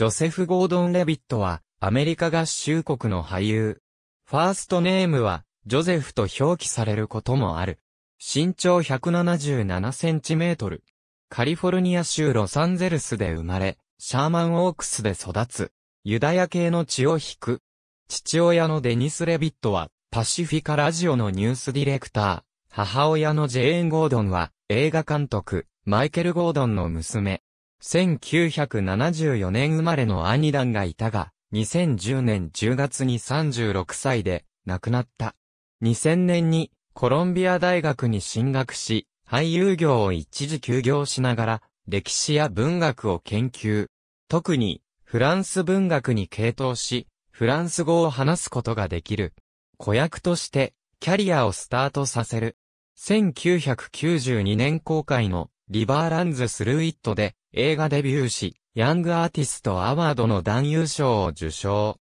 ジョセフ・ゴードン・レビットは、アメリカ合衆国の俳優。ファーストネームは、ジョゼフと表記されることもある。身長177センチメートル。カリフォルニア州ロサンゼルスで生まれ、シャーマン・オークスで育つ。ユダヤ系の血を引く。父親のデニス・レビットは、パシフィカラジオのニュースディレクター。母親のジェーン・ゴードンは、映画監督、マイケル・ゴードンの娘。1974年生まれの兄団がいたが、2010年10月に36歳で亡くなった。2000年にコロンビア大学に進学し、俳優業を一時休業しながら、歴史や文学を研究。特に、フランス文学に傾倒し、フランス語を話すことができる。子役として、キャリアをスタートさせる。1992年公開の、リバーランズ・スルーイットで、映画デビューし、ヤングアーティストアワードの男優賞を受賞。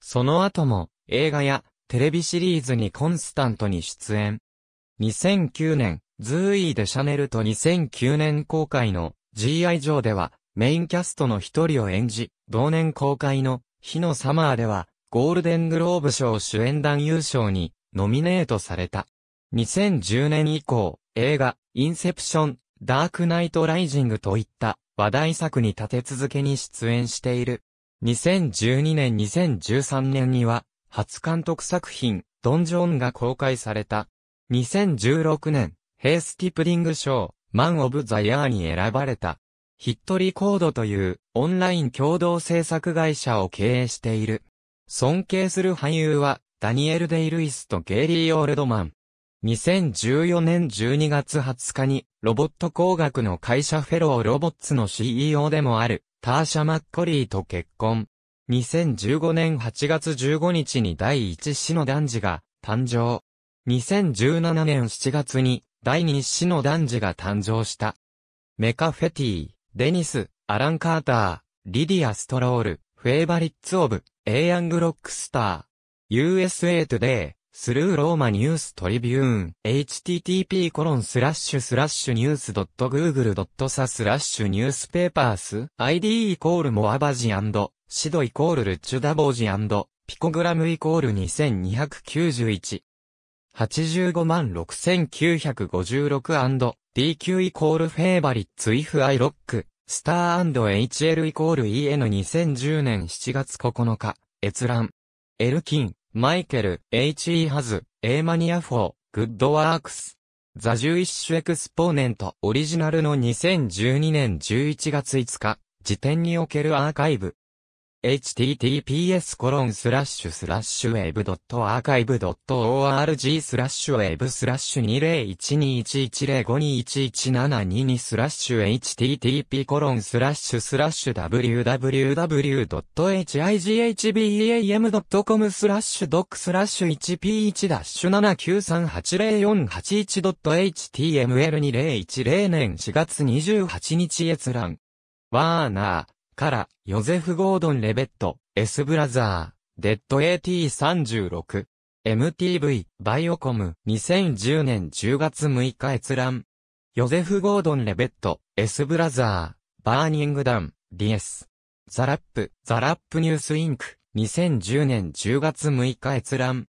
その後も、映画やテレビシリーズにコンスタントに出演。2009年、ズーイーでシャネルと2009年公開の GI 上ではメインキャストの一人を演じ、同年公開の火のサマーではゴールデングローブ賞主演男優賞にノミネートされた。2010年以降、映画インセプション、ダークナイトライジングといった話題作に立て続けに出演している。2012年2013年には、初監督作品、ドンジョーンが公開された。2016年、ヘイスティプィング賞、マン・オブ・ザ・ヤーに選ばれた。ヒットリコードというオンライン共同制作会社を経営している。尊敬する俳優はダニエル・デイ・ルイスとゲイリー・オールドマン。2014年12月20日に、ロボット工学の会社フェローロボッツの CEO でもある、ターシャ・マッコリーと結婚。2015年8月15日に第1子の男児が誕生。2017年7月に第2子の男児が誕生した。メカ・フェティ、デニス、アラン・カーター、リディア・ストロール、フェイバリッツ・オブ、エイアング・ロックスター、USA トゥデイ、スルーローマニューストリビューン、http コロンスラッシュスラッシュニュース .google.sa スラッシュニュースペーパース、id イコールモアバジシドイコールルチュダボージピコグラムイコール2291。85万 6956&DQ イコールフェーバリッツイフアイロック、スター &HL イコール EN2010 年7月9日、閲覧。エルキン。マイケル、H.E. ハズ、A マニアフォー、グッドワークス。ザ・ジュイッシュ・エクスポーネント、オリジナルの2012年11月5日、時点におけるアーカイブ。https コロンスラッシュスラッシュウェブドットアーカイブドット org スラッシュウェブスラッシュ2012110521172スラッシュ http コロンスラッシュスラッシュ www.highbam.com スラッシュドックスラッシュ 1p1-7938048.html2010 年4月28日閲覧ワーナーから、ヨゼフ・ゴードン・レベット、S・ ブラザー、デッド AT36、MTV、バイオコム、2010年10月6日閲覧。ヨゼフ・ゴードン・レベット、S・ ブラザー、バーニングダウン、DS。ザラップ、ザラップニュースインク、2010年10月6日閲覧。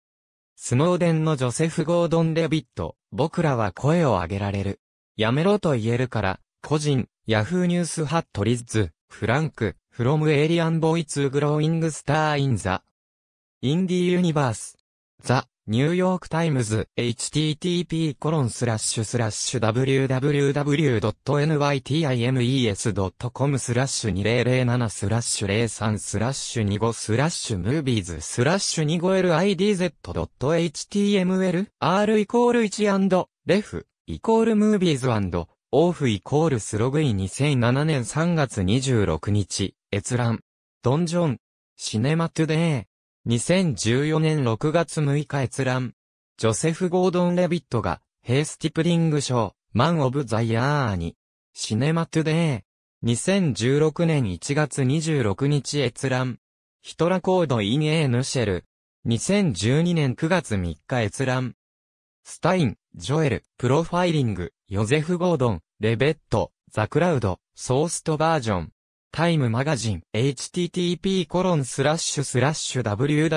スノーデンのジョセフ・ゴードン・レビット、僕らは声を上げられる。やめろと言えるから、個人、ヤフーニュースハットリッズ。フランク、フロムエイリアンボ boy to growing star in the indie u n i ー e r s e The http コロンスラッシュスラッシュ www.nytimes.com スラッシュ2007スラッシュ03スラッシュ25スラッシュムービーズスラッシュ 25lidz.html r イコール1レフイコールムービーズオーフイコールスログイ2007年3月26日、閲覧。ドンジョン。シネマトゥデー。2014年6月6日閲覧。ジョセフ・ゴードン・レビットが、ヘイスティプリング賞、マン・オブ・ザ・イヤーに。シネマトゥデー。2016年1月26日閲覧。ヒトラコード・イン・エー・ヌシェル。2012年9月3日閲覧。スタイン、ジョエル、プロファイリング。ヨゼフ・ゴードン、レベット、ザ・クラウド、ソーストバージョン。タイムマガジン、http コロンスラッシュスラッシュ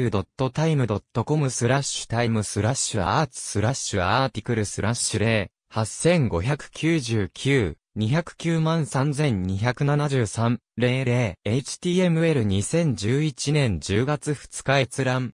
www.time.com スラッシュタイムスラッシュアーツスラッシュアーティクルスラッシュ九8 5 9 9 2093273-00HTML2011 年10月2日閲覧。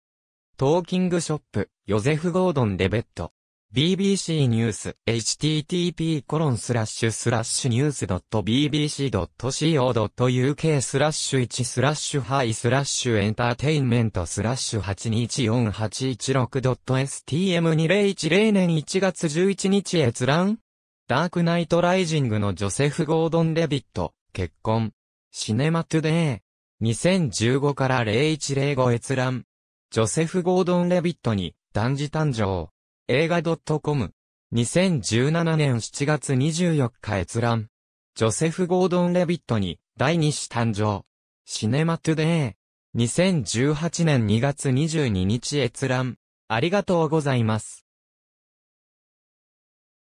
トーキングショップ、ヨゼフ・ゴードン・レベット。BBC ニュース http://news.bbc.co.uk スラッシュ1スラッシュハイスラッシュエンターテインメントスラッシュ 824-816.stm2010 年1月11日閲覧ダークナイトライジングのジョセフ・ゴードン・レビット、結婚。シネマトゥデイ。2015から0105閲覧。ジョセフ・ゴードン・レビットに、男児誕生。映画 .com。2017年7月24日閲覧。ジョセフ・ゴードン・レビットに、第2子誕生。シネマトゥデイ。2018年2月22日閲覧。ありがとうございます。